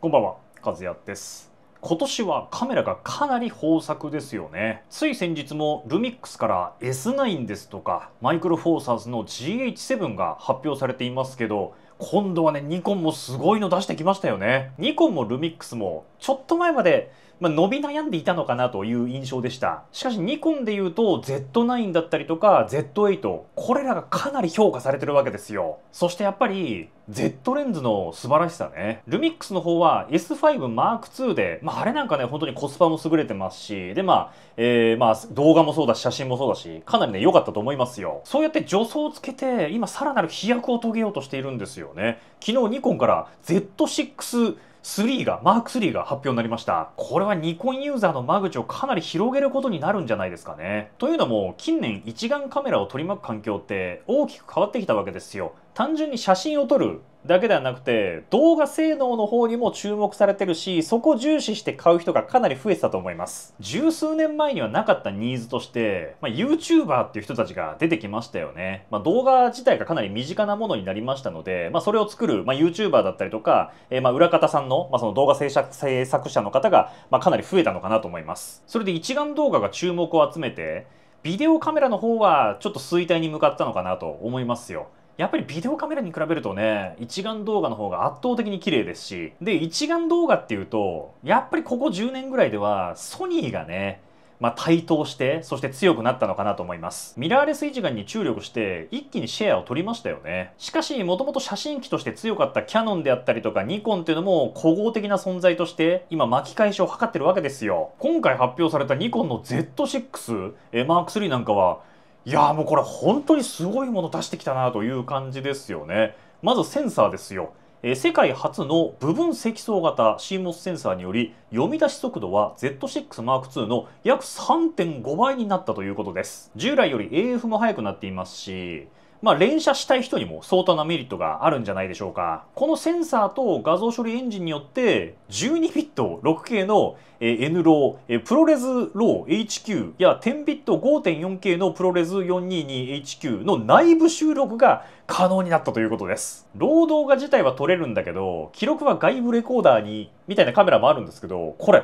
こんばんは、和也です。今年はカメラがかなり豊作ですよね。つい先日もルミックスから S9 ですとか、マイクロフォーサーズの GH7 が発表されていますけど、今度はね、ニコンもすごいの出してきましたよね。ニコンもルミックスも、ちょっと前までまあ、伸び悩んでいたのかなという印象でしたしかしニコンでいうと Z9 だったりとか Z8 これらがかなり評価されてるわけですよそしてやっぱり Z レンズの素晴らしさね。ルミックスの方は S5M2 で、まあ、あれなんかね、本当にコスパも優れてますし、で、まあ、えー、まあ、動画もそうだし、写真もそうだし、かなりね、良かったと思いますよ。そうやって助走をつけて、今、さらなる飛躍を遂げようとしているんですよね。昨日、ニコンから Z6 3が、マーク3が発表になりました。これはニコンユーザーの間口をかなり広げることになるんじゃないですかね。というのも、近年一眼カメラを取り巻く環境って大きく変わってきたわけですよ。単純に写真を撮るだけではなくて動画性能の方にも注目されてるしそこを重視して買う人がかなり増えてたと思います十数年前にはなかったニーズとして、まあ、YouTuber っていう人たちが出てきましたよね、まあ、動画自体がかなり身近なものになりましたので、まあ、それを作る、まあ、YouTuber だったりとか、えー、まあ裏方さんの,、まあその動画制作制作者の方が、まあ、かなり増えたのかなと思いますそれで一眼動画が注目を集めてビデオカメラの方はちょっと衰退に向かったのかなと思いますよやっぱりビデオカメラに比べるとね一眼動画の方が圧倒的に綺麗ですしで一眼動画っていうとやっぱりここ10年ぐらいではソニーがねまあ、台頭してそして強くなったのかなと思いますミラーレス一眼に注力して一気にシェアを取りましたよねしかしもともと写真機として強かったキャノンであったりとかニコンっていうのも古豪的な存在として今巻き返しを図ってるわけですよ今回発表されたニコンの Z6M3 なんかはいやもうこれ本当にすごいもの出してきたなという感じですよね。まずセンサーですよ。えー、世界初の部分積層型 CMOS センサーにより読み出し速度は Z6M2 の約3.5倍になったということです従来より AF も速くなっていますしまあ、連写したい人にも相当なメリットがあるんじゃないでしょうか。このセンサーと画像処理エンジンによって、12ビット 6K の N ロー、プロレスロー HQ や10ビット 5.4K のプロレス 422HQ の内部収録が可能になったということです。ロー動画自体は撮れるんだけど、記録は外部レコーダーに、みたいなカメラもあるんですけど、これ、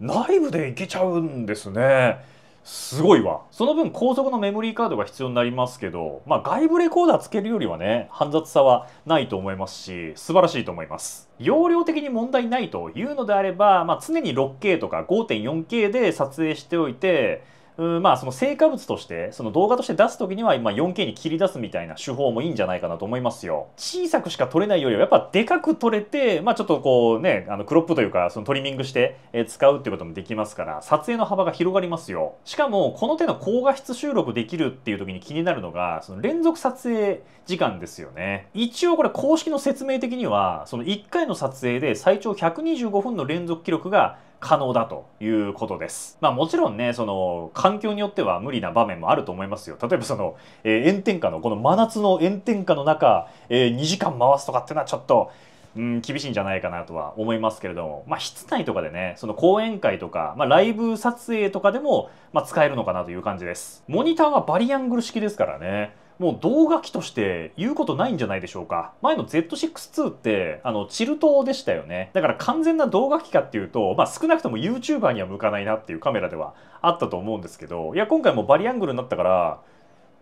内部でいけちゃうんですね。すごいわその分高速のメモリーカードが必要になりますけど、まあ、外部レコーダーつけるよりはね煩雑さはないと思いますし素晴らしいと思います容量的に問題ないというのであれば、まあ、常に 6K とか 5.4K で撮影しておいてうんまあ、その成果物としてその動画として出す時には今 4K に切り出すみたいな手法もいいんじゃないかなと思いますよ小さくしか撮れないよりはやっぱでかく撮れて、まあ、ちょっとこうねあのクロップというかそのトリミングして使うっていうこともできますから撮影の幅が広がりますよしかもこの手の高画質収録できるっていう時に気になるのがその連続撮影時間ですよね一応これ公式の説明的にはその1回の撮影で最長125分の連続記録が可能だということです。まあもちろんね、その環境によっては無理な場面もあると思いますよ。例えばその、えー、炎天下の、この真夏の炎天下の中、えー、2時間回すとかっていうのはちょっと、うん、厳しいんじゃないかなとは思いますけれども、まあ、室内とかでね、その講演会とか、まあ、ライブ撮影とかでも、まあ、使えるのかなという感じです。モニターはバリアングル式ですからね。もう動画機として言うことないんじゃないでしょうか。前の Z6-2 って、あの、チルトでしたよね。だから完全な動画機かっていうと、まあ少なくとも YouTuber には向かないなっていうカメラではあったと思うんですけど、いや、今回もバリアングルになったから、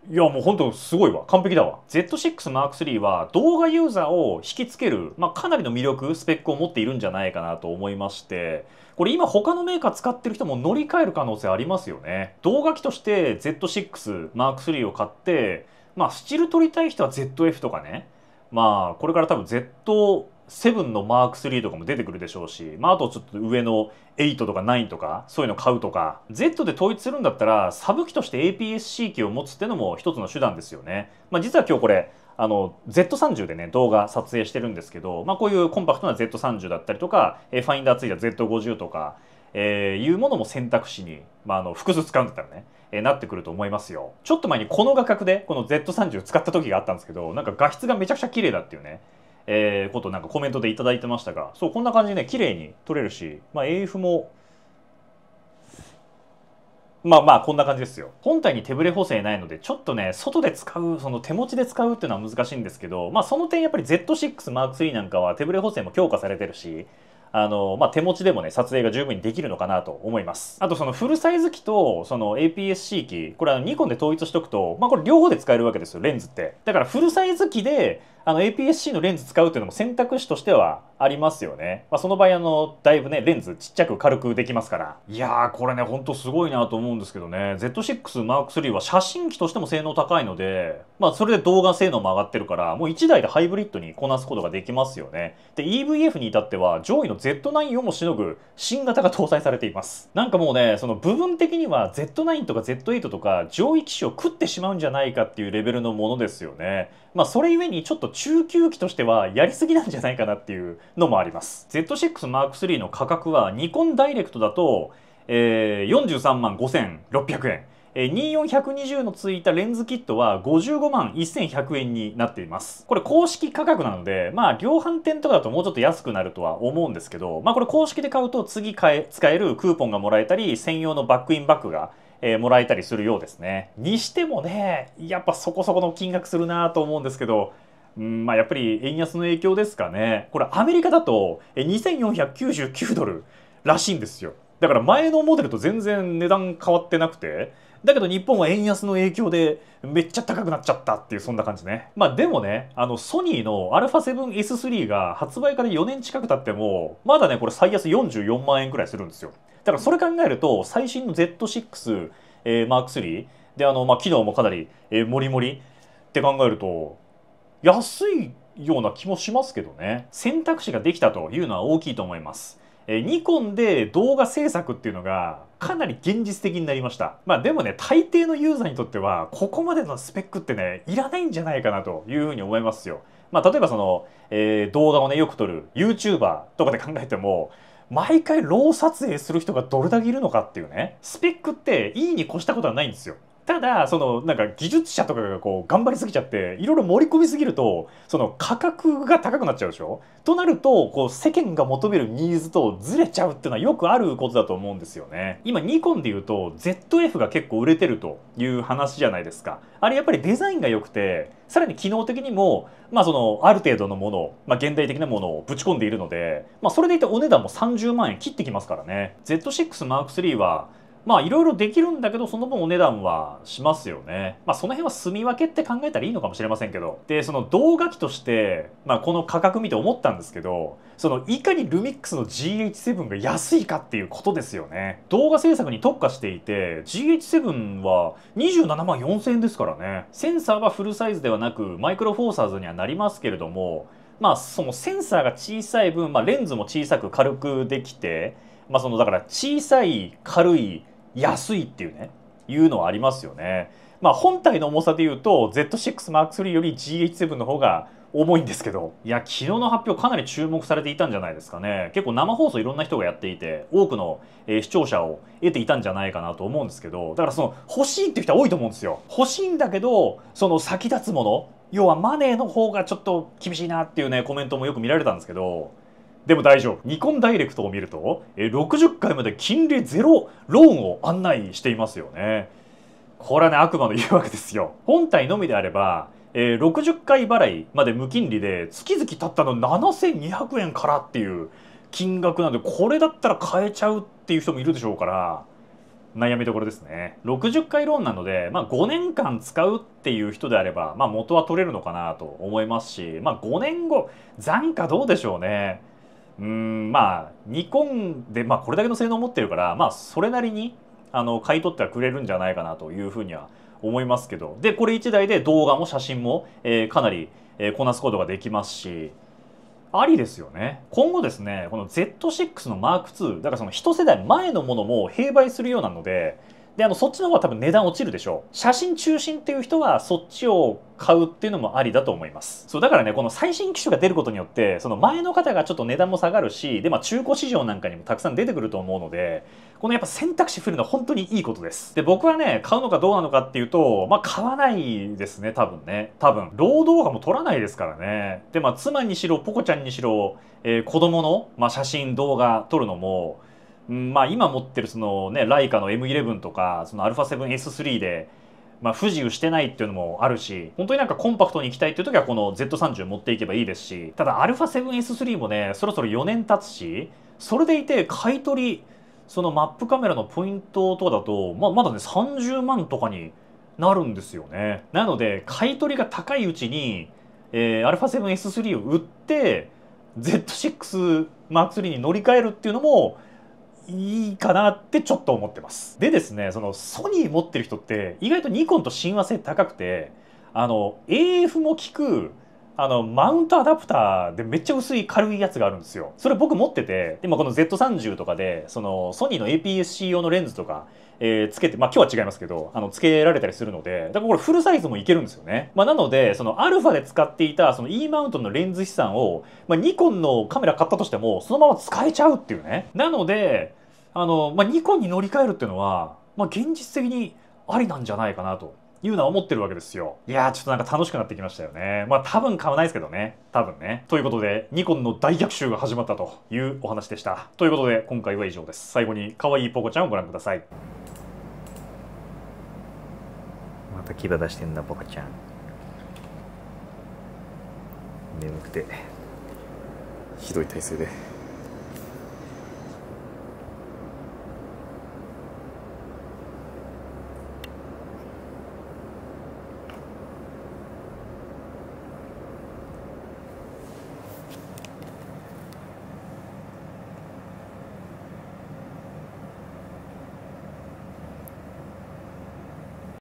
いやもうほんとすごいわ完璧だわ Z6M3 は動画ユーザーを引きつける、まあ、かなりの魅力スペックを持っているんじゃないかなと思いましてこれ今他のメーカー使ってる人も乗り換える可能性ありますよね動画機として Z6M3 を買ってまあ、スチル取りたい人は ZF とかね、まあ、これから多分 Z7 のマーク3とかも出てくるでしょうし、まあ、あとちょっと上の8とか9とか、そういうの買うとか、Z で統一するんだったら、サブ機として APS-C 機を持つってのも一つの手段ですよね。まあ、実は今日これ、あの Z30 でね動画撮影してるんですけど、まあ、こういうコンパクトな Z30 だったりとか、えファインダーついた Z50 とか、えー、いうものも選択肢に、まあ、あの複数使うんだったらね、えー、なってくると思いますよちょっと前にこの画角でこの Z30 使った時があったんですけどなんか画質がめちゃくちゃ綺麗だっていうね、えー、ことなんかコメントで頂いてましたがそうこんな感じでね綺麗に撮れるし、まあ、AF もまあまあこんな感じですよ。本体に手ぶれ補正ないので、ちょっとね、外で使う、その手持ちで使うっていうのは難しいんですけど、まあその点やっぱり Z6M3 なんかは手ぶれ補正も強化されてるし、あの、まあ、手持ちでもね撮影が十分にできるのかなと思いますあとそのフルサイズ機とその APS-C 機これはニコンで統一しとくと、まあ、これ両方で使えるわけですよレンズってだからフルサイズ機であの APS-C のレンズ使うっていうのも選択肢としてはありますよね。まあ、その場合あのだいぶねレンズちっちゃく軽くできますから。いやーこれねほんとすごいなと思うんですけどね Z6M3 は写真機としても性能高いので、まあ、それで動画性能も上がってるからもう1台でハイブリッドにこなすことができますよね。で EVF に至っては上位の Z9 をもしのぐ新型が搭載されています。なんかもうねその部分的には Z9 とか Z8 とか上位機種を食ってしまうんじゃないかっていうレベルのものですよね。まあ、それゆえにちょっと中級機としてはやりすぎなんじゃないかなっていうのもあります Z6M3 の価格はニコンダイレクトだと、えー、43万5600円2420のついたレンズキットは55万1100円になっています。これ公式価格なので、まあ量販店とかだともうちょっと安くなるとは思うんですけど、まあこれ公式で買うと次買え使えるクーポンがもらえたり、専用のバックインバッグがえー、もらえたりするようですね。にしてもね、やっぱそこそこの金額するなと思うんですけど、うん、まあやっぱり円安の影響ですかね。これアメリカだと2499ドルらしいんですよ。だから前のモデルと全然値段変わってなくて、だけど日本は円安の影響でめっちゃ高くなっちゃったっていうそんな感じね。まあでもね、あのソニーの α7S3 が発売から4年近く経っても、まだねこれ最安44万円くらいするんですよ。だからそれ考えると最新の Z6、えー、ク3であの、まあ、機能もかなり、えー、モリもって考えると安いような気もしますけどね選択肢ができたというのは大きいと思います、えー、ニコンで動画制作っていうのがかなり現実的になりましたまあでもね大抵のユーザーにとってはここまでのスペックってねいらないんじゃないかなというふうに思いますよまあ、例えばその、えー、動画をねよく撮る YouTuber とかで考えても毎回ロー撮影する人がどれだけいるのかっていうねスペックっていいに越したことはないんですよただそのなんか技術者とかがこう頑張りすぎちゃっていろいろ盛り込みすぎるとその価格が高くなっちゃうでしょとなるとこう世間が求めるニーズとずれちゃうっていうのはよくあることだと思うんですよね今ニコンで言うと ZF が結構売れてるという話じゃないですかあれやっぱりデザインが良くてさらに機能的にも、まあ、そのある程度のもの、まあ、現代的なものをぶち込んでいるので、まあ、それでいてお値段も30万円切ってきますからね Z6M3 はまあいろいろできるんだけどその分お値段はしますよね。まあその辺は住み分けって考えたらいいのかもしれませんけど。で、その動画機として、まあこの価格見て思ったんですけど、そのいかにルミックスの GH7 が安いかっていうことですよね。動画制作に特化していて、GH7 は27万4000円ですからね。センサーはフルサイズではなくマイクロフォーサーズにはなりますけれども、まあそのセンサーが小さい分、まあレンズも小さく軽くできて、まあそのだから小さい軽い安いっていうねいうのはありますよね。まあ、本体の重さでいうと Z6 m a より GH7 の方が重いんですけどいや昨日の発表かなり注目されていたんじゃないですかね結構生放送いろんな人がやっていて多くの、えー、視聴者を得ていたんじゃないかなと思うんですけどだからその欲しいっていう人は多いと思うんですよ欲しいんだけどその先立つもの要はマネーの方がちょっと厳しいなっていうねコメントもよく見られたんですけどでも大丈夫。ニコンダイレクトを見ると、60回まで金利ゼロローンを案内していますよね。これはね、悪魔の言うわけですよ。本体のみであれば、えー、60回払いまで無金利で月々たったの7200円からっていう金額なんでこれだったら買えちゃうっていう人もいるでしょうから悩みどころですね60回ローンなので、まあ、5年間使うっていう人であれば、まあ、元は取れるのかなと思いますし、まあ、5年後残価どうでしょうねうんまあニコンで、まあ、これだけの性能を持ってるから、まあ、それなりにあの買い取ってはくれるんじゃないかなというふうには思いますけどでこれ1台で動画も写真も、えー、かなり、えー、こなすことができますしありですよね今後ですねこの Z6 の M2 だからその1世代前のものも併売するようなのでで、あの、そっちの方が多分値段落ちるでしょう。写真中心っていう人はそっちを買うっていうのもありだと思います。そう、だからね、この最新機種が出ることによって、その前の方がちょっと値段も下がるし、で、まあ中古市場なんかにもたくさん出てくると思うので、このやっぱ選択肢振るのは本当にいいことです。で、僕はね、買うのかどうなのかっていうと、まあ買わないですね、多分ね。多分。労働がも取らないですからね。で、まあ妻にしろ、ポコちゃんにしろ、えー、子供の、まあ、写真、動画撮るのも、まあ、今持ってるその、ね、ライカの M11 とかその α7S3 で、まあ、不自由してないっていうのもあるし本当になんかコンパクトにいきたいっていう時はこの Z30 持っていけばいいですしただ α7S3 もねそろそろ4年経つしそれでいて買い取りそのマップカメラのポイントとかだと、まあ、まだね30万とかになるんですよねなので買い取りが高いうちに、え α7S3 を売って Z6M3 に乗り換えるっていうのもいいかなってちょっと思ってます。でですね、そのソニー持ってる人って意外とニコンと親和性高くて、あの AF も効くあのマウントアダプターでめっちゃ薄い軽いやつがあるんですよそれ僕持ってて今この Z30 とかでそのソニーの APS-C 用のレンズとか、えー、つけてまあ今日は違いますけどあのつけられたりするのでだからこれフルサイズもいけるんですよね、まあ、なのでそのアルファで使っていたその E マウントのレンズ資産を、まあ、ニコンのカメラ買ったとしてもそのまま使えちゃうっていうねなのであの、まあ、ニコンに乗り換えるっていうのは、まあ、現実的にありなんじゃないかなというのは思ってるわけですよ。いやー、ちょっとなんか楽しくなってきましたよね。まあ、多分買わないですけどね。多分ね。ということで、ニコンの大逆襲が始まったというお話でした。ということで、今回は以上です。最後に可愛いポコちゃんをご覧ください。また牙出してんだ、ポコちゃん。眠くて、ひどい体勢で。